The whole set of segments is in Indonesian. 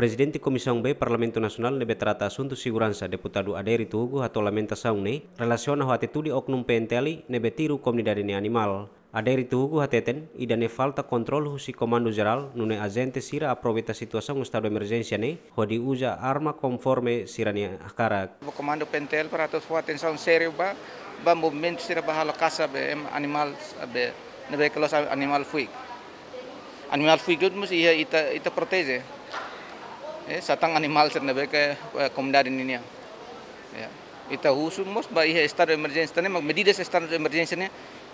Presidente Komisão B Parlamento Nacional deve tratar assunto segurança deputado Aderi Hugo atau lamentação ne relaciona a atitude oknum PNTL nebe tiro comunidade ne animal. Aderi Hugo hateten ida ne falta controle husi comando geral nune agente sira aproveita situação estado de emergência ne hodi usa arma conforme sira ne akara. O comando PNTL para tua atenção sério ba ba movimento sira ba halokasa be animal be nebe kelos animal fuik. Animal fuik itu mesti ia ita ita protege. Eh, satang animal ser nebe ke eh, komunidad ini nia. Ita husu mos ba ihe estado mag medidas estado de emergencia ne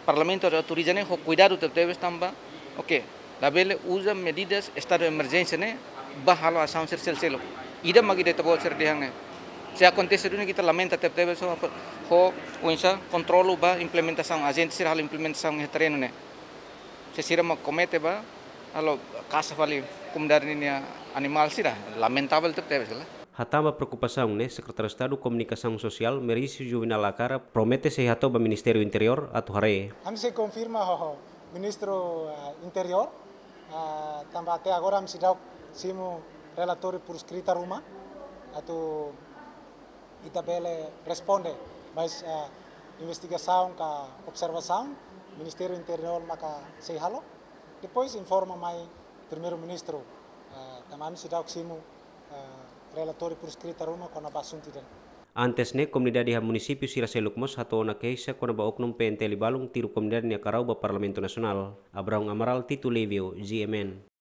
parlamento de autoriza ne ho cuidado te debe estamba. Oke. Labele usa medidas estado de emergencia ne ba halo asam ser sel selo. Ida magi de tabo ser dehang Se acontece dune kita lamenta te debe so ho unsa controlo ba implementação agente ser hal implementação ne terreno ne. Se sira mag comete ba allo kasafali kumdarninia animal sira lamentabel te tebes la Hatama preocupação, né? Secretário de Estado Comunicação Sosial Merisi Juvenal Akara promete se hatou para Ministério Interior atu Tuharé. Am se confirma o Ministro eh, Interior, eh, também até agora am se dá simo relatório por escrita ruma, atau Itabele responde, mas eh, investigação, ka observação, Ministerio Interior maka se halo. Depois informa mai primeiro-ministro, tamam eh, si dauximu eh, relatori por escrita ruma kona basuntiden. Antes ne comunidad de municipio Sirase Lucmos hato na keisa kona ba oknum PNT Libalong tiru comunidad ni Karau ba Parlamento Nasional. Abraung Amaral Tito Levio, GMN.